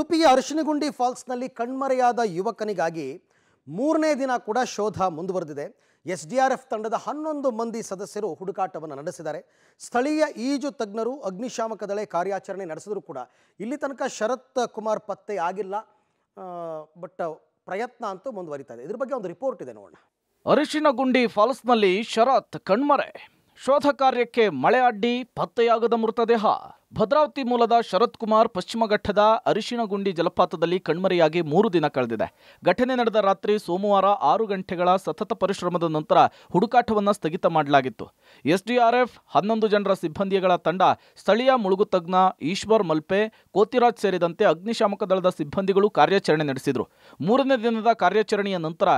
ಉಡುಪಿಯ ಅರಿಶಿನಗುಂಡಿ ಫಾಲ್ಸ್ನಲ್ಲಿ ಕಣ್ಮರೆಯಾದ ಯುವಕನಿಗಾಗಿ ಮೂರನೇ ದಿನ ಕೂಡ ಶೋಧ ಮುಂದುವರೆದಿದೆ ಎಸ್ ಡಿ ಆರ್ ಎಫ್ ತಂಡದ ಹನ್ನೊಂದು ಮಂದಿ ಸದಸ್ಯರು ಹುಡುಕಾಟವನ್ನು ನಡೆಸಿದ್ದಾರೆ ಸ್ಥಳೀಯ ಈಜು ತಜ್ಞರು ಅಗ್ನಿಶಾಮಕ ದಳೆ ಕಾರ್ಯಾಚರಣೆ ನಡೆಸಿದರೂ ಕೂಡ ಇಲ್ಲಿ ತನಕ ಶರತ್ ಕುಮಾರ್ ಪತ್ತೆ ಆಗಿಲ್ಲ ಬಟ್ ಪ್ರಯತ್ನ ಅಂತೂ ಮುಂದುವರಿತಾ ಇದೆ ಇದ್ರ ಬಗ್ಗೆ ಒಂದು ರಿಪೋರ್ಟ್ ಇದೆ ನೋಡೋಣ ಅರಿಶಿನಗುಂಡಿ ಫಾಲ್ಸ್ನಲ್ಲಿ ಶರತ್ ಕಣ್ಮರೆ ಶೋಧ ಕಾರ್ಯಕ್ಕೆ ಮಳೆ ಅಡ್ಡಿ ಪತ್ತೆಯಾಗದ ಮೃತದೇಹ ಭದ್ರಾವತಿ ಮೂಲದ ಶರತ್ ಕುಮಾರ್ ಪಶ್ಚಿಮ ಘಟ್ಟದ ಅರಿಶಿಣಗುಂಡಿ ಜಲಪಾತದಲ್ಲಿ ಕಣ್ಮರೆಯಾಗಿ ಮೂರು ದಿನ ಕಳೆದಿದೆ ಘಟನೆ ನಡೆದ ರಾತ್ರಿ ಸೋಮವಾರ ಆರು ಗಂಟೆಗಳ ಸತತ ಪರಿಶ್ರಮದ ನಂತರ ಹುಡುಕಾಟವನ್ನು ಸ್ಥಗಿತ ಮಾಡಲಾಗಿತ್ತು ಎಸ್ಡಿಆರ್ಎಫ್ ಹನ್ನೊಂದು ಜನರ ಸಿಬ್ಬಂದಿಗಳ ತಂಡ ಸ್ಥಳೀಯ ಮುಳುಗು ತಜ್ಞ ಈಶ್ವರ್ ಮಲ್ಪೆ ಕೋತಿರಾಜ್ ಸೇರಿದಂತೆ ಅಗ್ನಿಶಾಮಕ ದಳದ ಸಿಬ್ಬಂದಿಗಳು ಕಾರ್ಯಾಚರಣೆ ನಡೆಸಿದರು ಮೂರನೇ ದಿನದ ಕಾರ್ಯಾಚರಣೆಯ ನಂತರ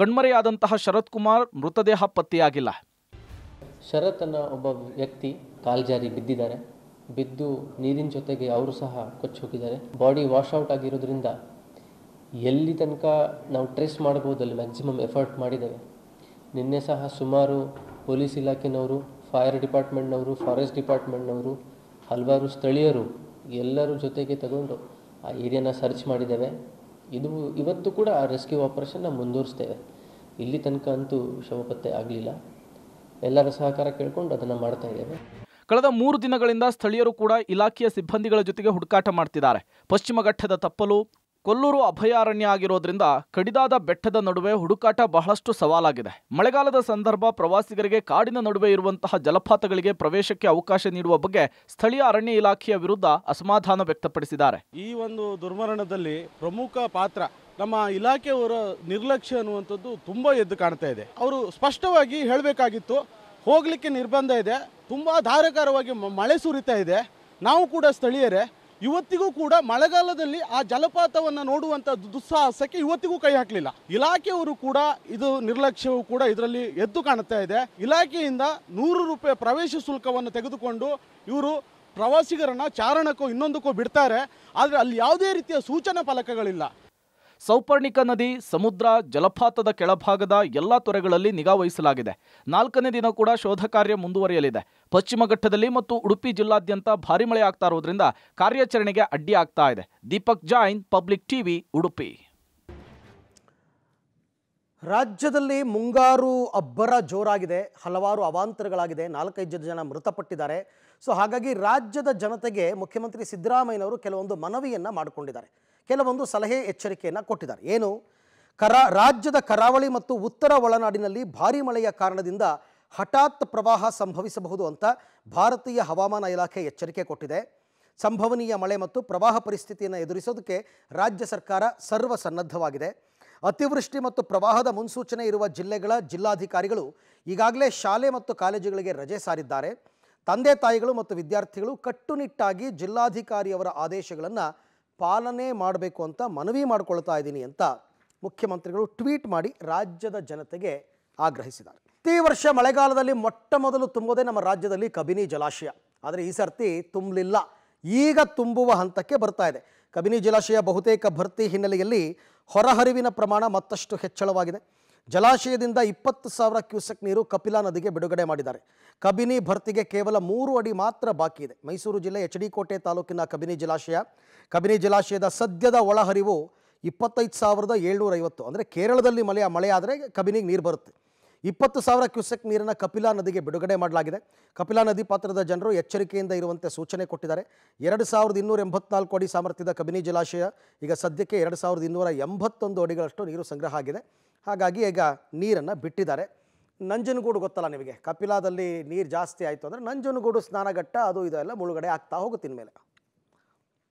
ಕಣ್ಮರೆಯಾದಂತಹ ಶರತ್ ಕುಮಾರ್ ಮೃತದೇಹ ಪತ್ತೆಯಾಗಿಲ್ಲ ಶರತ್ ಅನ್ನೋ ಒಬ್ಬ ವ್ಯಕ್ತಿ ಕಾಲ್ಜಾರಿ ಬಿದ್ದಿದ್ದಾರೆ ಬಿದ್ದು ನೀರಿನ ಜೊತೆಗೆ ಅವರು ಸಹ ಕೊಚ್ಚಿ ಹೋಗಿದ್ದಾರೆ ಬಾಡಿ ವಾಶ್ ಔಟ್ ಆಗಿರೋದ್ರಿಂದ ಎಲ್ಲಿ ತನಕ ನಾವು ಟ್ರೇಸ್ ಮಾಡ್ಬೋದಲ್ಲಿ ಮ್ಯಾಕ್ಸಿಮಮ್ ಎಫರ್ಟ್ ಮಾಡಿದ್ದೇವೆ ನಿನ್ನೆ ಸಹ ಸುಮಾರು ಪೊಲೀಸ್ ಇಲಾಖೆನವರು ಫೈರ್ ಡಿಪಾರ್ಟ್ಮೆಂಟ್ನವರು ಫಾರೆಸ್ಟ್ ಡಿಪಾರ್ಟ್ಮೆಂಟ್ನವರು ಹಲವಾರು ಸ್ಥಳೀಯರು ಎಲ್ಲರ ಜೊತೆಗೆ ತಗೊಂಡು ಆ ಏರಿಯಾನ ಸರ್ಚ್ ಮಾಡಿದ್ದೇವೆ ಇದು ಇವತ್ತು ಕೂಡ ಆ ರೆಸ್ಕ್ಯೂ ಆಪರೇಷನ್ನ ಮುಂದುವರಿಸ್ತೇವೆ ಇಲ್ಲಿ ತನಕ ಅಂತೂ ಶವ ಪತ್ತೆ ಆಗಲಿಲ್ಲ ಎಲ್ಲರ ಸಹಕಾರ ಕೇಳಿಕೊಂಡು ಅದನ್ನು ಮಾಡ್ತಾ ಇದ್ದೇವೆ ಕಳೆದ ಮೂರು ದಿನಗಳಿಂದ ಸ್ಥಳೀಯರು ಕೂಡ ಇಲಾಖೆಯ ಸಿಬ್ಬಂದಿಗಳ ಜೊತೆಗೆ ಹುಡುಕಾಟ ಮಾಡ್ತಿದ್ದಾರೆ ಪಶ್ಚಿಮ ಘಟ್ಟದ ತಪ್ಪಲು ಕೊಲ್ಲೂರು ಅಭಯಾರಣ್ಯ ಆಗಿರೋದ್ರಿಂದ ಕಡಿದಾದ ಬೆಟ್ಟದ ನಡುವೆ ಹುಡುಕಾಟ ಬಹಳಷ್ಟು ಸವಾಲಾಗಿದೆ ಮಳೆಗಾಲದ ಸಂದರ್ಭ ಪ್ರವಾಸಿಗರಿಗೆ ಕಾಡಿನ ನಡುವೆ ಇರುವಂತಹ ಜಲಪಾತಗಳಿಗೆ ಪ್ರವೇಶಕ್ಕೆ ಅವಕಾಶ ನೀಡುವ ಬಗ್ಗೆ ಸ್ಥಳೀಯ ಅರಣ್ಯ ಇಲಾಖೆಯ ವಿರುದ್ಧ ಅಸಮಾಧಾನ ವ್ಯಕ್ತಪಡಿಸಿದ್ದಾರೆ ಈ ಒಂದು ದುರ್ಮರಣದಲ್ಲಿ ಪ್ರಮುಖ ಪಾತ್ರ ನಮ್ಮ ಇಲಾಖೆಯವರ ನಿರ್ಲಕ್ಷ್ಯ ಅನ್ನುವಂಥದ್ದು ತುಂಬ ಎದ್ದು ಕಾಣ್ತಾ ಇದೆ ಅವರು ಸ್ಪಷ್ಟವಾಗಿ ಹೇಳಬೇಕಾಗಿತ್ತು ಹೋಗಲಿಕ್ಕೆ ನಿರ್ಬಂಧ ಇದೆ ತುಂಬ ಧಾರಾಕಾರವಾಗಿ ಮಳೆ ಸುರಿತಾ ಇದೆ ನಾವು ಕೂಡ ಸ್ಥಳೀಯರೇ ಇವತ್ತಿಗೂ ಕೂಡ ಮಳೆಗಾಲದಲ್ಲಿ ಆ ಜಲಪಾತವನ್ನು ನೋಡುವಂಥ ದುಸ್ಸಾಹಸಕ್ಕೆ ಇವತ್ತಿಗೂ ಕೈ ಹಾಕಲಿಲ್ಲ ಇಲಾಖೆಯವರು ಕೂಡ ಇದು ನಿರ್ಲಕ್ಷ್ಯವೂ ಕೂಡ ಇದರಲ್ಲಿ ಎದ್ದು ಕಾಣುತ್ತಾ ಇದೆ ಇಲಾಖೆಯಿಂದ ನೂರು ರೂಪಾಯಿ ಪ್ರವೇಶ ಶುಲ್ಕವನ್ನು ತೆಗೆದುಕೊಂಡು ಇವರು ಪ್ರವಾಸಿಗರನ್ನು ಚಾರಣಕ್ಕೂ ಇನ್ನೊಂದಕ್ಕೂ ಬಿಡ್ತಾರೆ ಆದರೆ ಅಲ್ಲಿ ಯಾವುದೇ ರೀತಿಯ ಸೂಚನಾ ಫಲಕಗಳಿಲ್ಲ ಸೌಪರ್ಣಿಕ ನದಿ ಸಮುದ್ರ ಜಲಪಾತದ ಕೆಳಭಾಗದ ಎಲ್ಲ ತೊರೆಗಳಲ್ಲಿ ನಿಗಾವಹಿಸಲಾಗಿದೆ ನಾಲ್ಕನೇ ದಿನ ಕೂಡ ಶೋಧ ಕಾರ್ಯ ಮುಂದುವರಿಯಲಿದೆ ಪಶ್ಚಿಮ ಘಟ್ಟದಲ್ಲಿ ಮತ್ತು ಉಡುಪಿ ಜಿಲ್ಲಾದ್ಯಂತ ಭಾರಿ ಮಳೆ ಆಗ್ತಾ ಇರೋದ್ರಿಂದ ಕಾರ್ಯಾಚರಣೆಗೆ ಅಡ್ಡಿ ಆಗ್ತಾ ಇದೆ ದೀಪಕ್ ಜೈನ್ ಪಬ್ಲಿಕ್ ಟಿವಿ ಉಡುಪಿ ರಾಜ್ಯದಲ್ಲಿ ಮುಂಗಾರು ಅಬ್ಬರ ಜೋರಾಗಿದೆ ಹಲವಾರು ಅವಾಂತರಗಳಾಗಿದೆ ನಾಲ್ಕೈದು ಜನ ಮೃತಪಟ್ಟಿದ್ದಾರೆ ಸೊ ಹಾಗಾಗಿ ರಾಜ್ಯದ ಜನತೆಗೆ ಮುಖ್ಯಮಂತ್ರಿ ಸಿದ್ದರಾಮಯ್ಯನವರು ಕೆಲವೊಂದು ಮನವಿಯನ್ನು ಮಾಡಿಕೊಂಡಿದ್ದಾರೆ ಕೆಲವೊಂದು ಸಲಹೆ ಎಚ್ಚರಿಕೆಯನ್ನು ಕೊಟ್ಟಿದ್ದಾರೆ ಏನು ಕರಾ ರಾಜ್ಯದ ಕರಾವಳಿ ಮತ್ತು ಉತ್ತರ ಒಳನಾಡಿನಲ್ಲಿ ಭಾರಿ ಮಳೆಯ ಕಾರಣದಿಂದ ಹಠಾತ್ ಪ್ರವಾಹ ಸಂಭವಿಸಬಹುದು ಅಂತ ಭಾರತೀಯ ಹವಾಮಾನ ಇಲಾಖೆ ಎಚ್ಚರಿಕೆ ಕೊಟ್ಟಿದೆ ಸಂಭವನೀಯ ಮಳೆ ಮತ್ತು ಪ್ರವಾಹ ಪರಿಸ್ಥಿತಿಯನ್ನು ಎದುರಿಸೋದಕ್ಕೆ ರಾಜ್ಯ ಸರ್ಕಾರ ಸರ್ವ ಸನ್ನದ್ಧವಾಗಿದೆ ಅತಿವೃಷ್ಟಿ ಮತ್ತು ಪ್ರವಾಹದ ಮುನ್ಸೂಚನೆ ಇರುವ ಜಿಲ್ಲೆಗಳ ಜಿಲ್ಲಾಧಿಕಾರಿಗಳು ಈಗಾಗಲೇ ಶಾಲೆ ಮತ್ತು ಕಾಲೇಜುಗಳಿಗೆ ರಜೆ ಸಾರಿದ್ದಾರೆ ತಂದೆ ತಾಯಿಗಳು ಮತ್ತು ವಿದ್ಯಾರ್ಥಿಗಳು ಕಟ್ಟುನಿಟ್ಟಾಗಿ ಜಿಲ್ಲಾಧಿಕಾರಿಯವರ ಆದೇಶಗಳನ್ನು ಪಾಲನೆ ಮಾಡಬೇಕು ಅಂತ ಮನವಿ ಮಾಡಿಕೊಳ್ತಾ ಇದ್ದೀನಿ ಅಂತ ಮುಖ್ಯಮಂತ್ರಿಗಳು ಟ್ವೀಟ್ ಮಾಡಿ ರಾಜ್ಯದ ಜನತೆಗೆ ಆಗ್ರಹಿಸಿದ್ದಾರೆ ಪ್ರತಿ ವರ್ಷ ಮಳೆಗಾಲದಲ್ಲಿ ಮೊಟ್ಟ ಮೊದಲು ತುಂಬೋದೇ ನಮ್ಮ ರಾಜ್ಯದಲ್ಲಿ ಕಬಿನಿ ಜಲಾಶಯ ಆದರೆ ಈ ಸರ್ತಿ ತುಂಬಲಿಲ್ಲ ಈಗ ತುಂಬುವ ಹಂತಕ್ಕೆ ಬರ್ತಾ ಇದೆ ಕಬಿನಿ ಜಲಾಶಯ ಬಹುತೇಕ ಭರ್ತಿ ಹಿನ್ನೆಲೆಯಲ್ಲಿ ಹೊರಹರಿವಿನ ಪ್ರಮಾಣ ಮತ್ತಷ್ಟು ಹೆಚ್ಚಳವಾಗಿದೆ ಜಲಾಶಯದಿಂದ ಇಪ್ಪತ್ತು ಸಾವಿರ ಕ್ಯೂಸೆಕ್ ನೀರು ಕಪಿಲಾ ನದಿಗೆ ಬಿಡುಗಡೆ ಮಾಡಿದ್ದಾರೆ ಕಬಿನಿ ಭರ್ತಿಗೆ ಕೇವಲ ಮೂರು ಅಡಿ ಮಾತ್ರ ಬಾಕಿ ಇದೆ ಮೈಸೂರು ಜಿಲ್ಲೆ ಎಚ್ ಡಿ ಕೋಟೆ ತಾಲೂಕಿನ ಕಬಿನಿ ಜಲಾಶಯ ಕಬಿನಿ ಜಲಾಶಯದ ಸದ್ಯದ ಒಳಹರಿವು ಇಪ್ಪತ್ತೈದು ಸಾವಿರದ ಏಳ್ನೂರೈವತ್ತು ಅಂದರೆ ಕೇರಳದಲ್ಲಿ ಮಳೆ ಮಳೆಯಾದರೆ ಕಬಿನಿಗೆ ನೀರು ಬರುತ್ತೆ ಇಪ್ಪತ್ತು ಸಾವಿರ ಕ್ಯೂಸೆಕ್ ನೀರನ್ನು ಕಪಿಲಾ ನದಿಗೆ ಬಿಡುಗಡೆ ಮಾಡಲಾಗಿದೆ ಕಪಿಲಾ ನದಿ ಪಾತ್ರದ ಜನರು ಎಚ್ಚರಿಕೆಯಿಂದ ಇರುವಂತೆ ಸೂಚನೆ ಕೊಟ್ಟಿದ್ದಾರೆ ಎರಡು ಸಾವಿರದ ಇನ್ನೂರ ಎಂಬತ್ನಾಲ್ಕು ಅಡಿ ಸಾಮರ್ಥ್ಯದ ಕಬಿನಿ ಜಲಾಶಯ ಈಗ ಸದ್ಯಕ್ಕೆ ಎರಡು ಸಾವಿರದ ಇನ್ನೂರ ಎಂಬತ್ತೊಂದು ಅಡಿಗಳಷ್ಟು ನೀರು ಸಂಗ್ರಹ ಆಗಿದೆ ಹಾಗಾಗಿ ಈಗ ನೀರನ್ನು ಬಿಟ್ಟಿದ್ದಾರೆ ನಂಜನಗೂಡು ಗೊತ್ತಲ್ಲ ನಿಮಗೆ ಕಪಿಲಾದಲ್ಲಿ ನೀರು ಜಾಸ್ತಿ ಆಯಿತು ಅಂದರೆ ನಂಜನಗೂಡು ಸ್ನಾನಘಟ್ಟ ಅದು ಇದೆಲ್ಲ ಮುಳುಗಡೆ ಆಗ್ತಾ ಹೋಗುತ್ತೆ ಇನ್ಮೇಲೆ